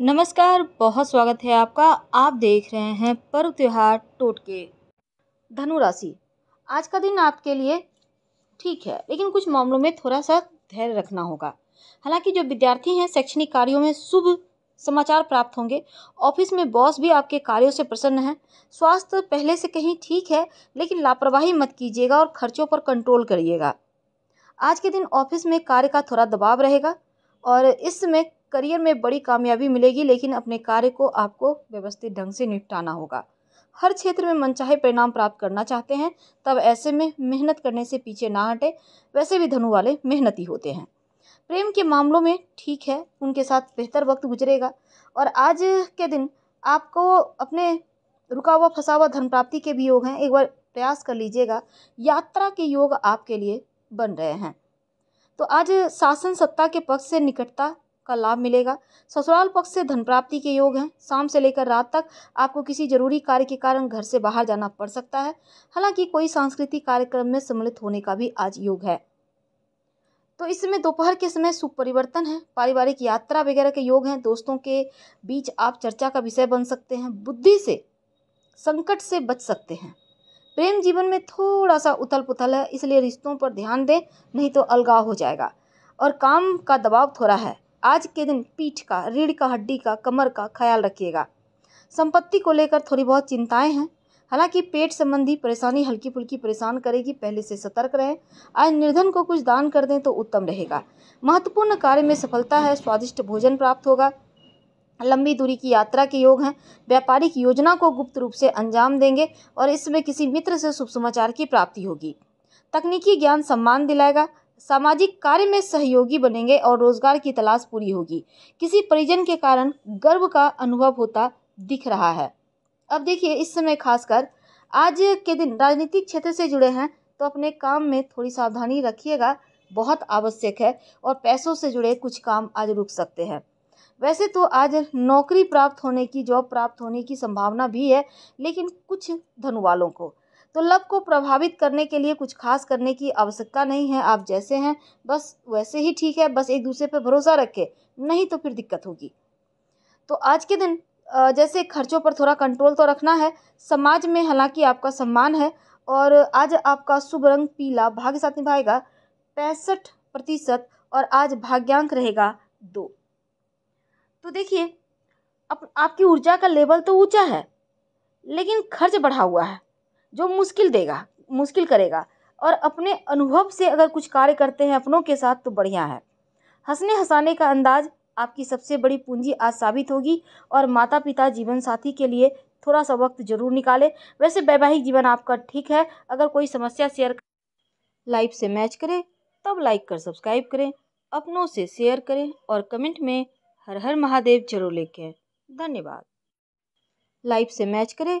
नमस्कार बहुत स्वागत है आपका आप देख रहे हैं पर्व त्यौहार टोटके धनु राशि आज का दिन आपके लिए ठीक है लेकिन कुछ मामलों में थोड़ा सा धैर्य रखना होगा हालांकि जो विद्यार्थी हैं शैक्षणिक कार्यों में शुभ समाचार प्राप्त होंगे ऑफिस में बॉस भी आपके कार्यों से प्रसन्न हैं स्वास्थ्य पहले से कहीं ठीक है लेकिन लापरवाही मत कीजिएगा और खर्चों पर कंट्रोल करिएगा आज के दिन ऑफिस में कार्य का थोड़ा दबाव रहेगा और इस समय करियर में बड़ी कामयाबी मिलेगी लेकिन अपने कार्य को आपको व्यवस्थित ढंग से निपटाना होगा हर क्षेत्र में मनचाहे परिणाम प्राप्त करना चाहते हैं तब ऐसे में मेहनत करने से पीछे ना हटे वैसे भी धनु वाले मेहनती होते हैं प्रेम के मामलों में ठीक है उनके साथ बेहतर वक्त गुजरेगा और आज के दिन आपको अपने रुका हुआ फंसा हुआ धन प्राप्ति के भी योग हैं एक बार प्रयास कर लीजिएगा यात्रा के योग आपके लिए बन रहे हैं तो आज शासन सत्ता के पक्ष से निकटता का लाभ मिलेगा ससुराल पक्ष से धन प्राप्ति के योग हैं शाम से लेकर रात तक आपको किसी जरूरी कार्य के कारण घर से बाहर जाना पड़ सकता है हालांकि कोई सांस्कृतिक कार्यक्रम में सम्मिलित होने का भी आज योग है तो इस समय दोपहर के समय सुख परिवर्तन है पारिवारिक यात्रा वगैरह के योग हैं दोस्तों के बीच आप चर्चा का विषय बन सकते हैं बुद्धि से संकट से बच सकते हैं प्रेम जीवन में थोड़ा सा उथल पुथल है इसलिए रिश्तों पर ध्यान दें नहीं तो अलगाव हो जाएगा और काम का दबाव थोड़ा है आज के दिन पीठ का रीढ़ का हड्डी का कमर का ख्याल रखिएगा संपत्ति को लेकर थोड़ी बहुत चिंताएं हैं हालांकि पेट संबंधी परेशानी हल्की फुल्की परेशान करेगी पहले से सतर्क रहें आज निर्धन को कुछ दान कर दें तो उत्तम रहेगा महत्वपूर्ण कार्य में सफलता है स्वादिष्ट भोजन प्राप्त होगा लंबी दूरी की यात्रा के योग हैं व्यापारिक योजना को गुप्त रूप से अंजाम देंगे और इसमें किसी मित्र से शुभ समाचार की प्राप्ति होगी तकनीकी ज्ञान सम्मान दिलाएगा सामाजिक कार्य में सहयोगी बनेंगे और रोजगार की तलाश पूरी होगी किसी परिजन के कारण गर्व का अनुभव होता दिख रहा है अब देखिए इस समय खासकर आज के दिन राजनीतिक क्षेत्र से जुड़े हैं तो अपने काम में थोड़ी सावधानी रखिएगा बहुत आवश्यक है और पैसों से जुड़े कुछ काम आज रुक सकते हैं वैसे तो आज नौकरी प्राप्त होने की जॉब प्राप्त होने की संभावना भी है लेकिन कुछ धन वालों को तो लव को प्रभावित करने के लिए कुछ खास करने की आवश्यकता नहीं है आप जैसे हैं बस वैसे ही ठीक है बस एक दूसरे पर भरोसा रखें नहीं तो फिर दिक्कत होगी तो आज के दिन जैसे खर्चों पर थोड़ा कंट्रोल तो रखना है समाज में हालांकि आपका सम्मान है और आज आपका शुभ रंग पीला भाग्य साथ निभाएगा पैंसठ प्रतिशत और आज भाग्यांक रहेगा दो तो देखिए अब आपकी ऊर्जा का लेवल तो ऊंचा है लेकिन खर्च बढ़ा हुआ है जो मुश्किल देगा मुश्किल करेगा और अपने अनुभव से अगर कुछ कार्य करते हैं अपनों के साथ तो बढ़िया है हंसने हंसाने का अंदाज आपकी सबसे बड़ी पूंजी आज साबित होगी और माता पिता जीवन साथी के लिए थोड़ा सा वक्त जरूर निकालें वैसे वैवाहिक जीवन आपका ठीक है अगर कोई समस्या शेयर लाइफ से मैच करें तब लाइक कर सब्सक्राइब करें अपनों से शेयर करें और कमेंट में हर हर महादेव जरूर लिखें धन्यवाद लाइफ से मैच करें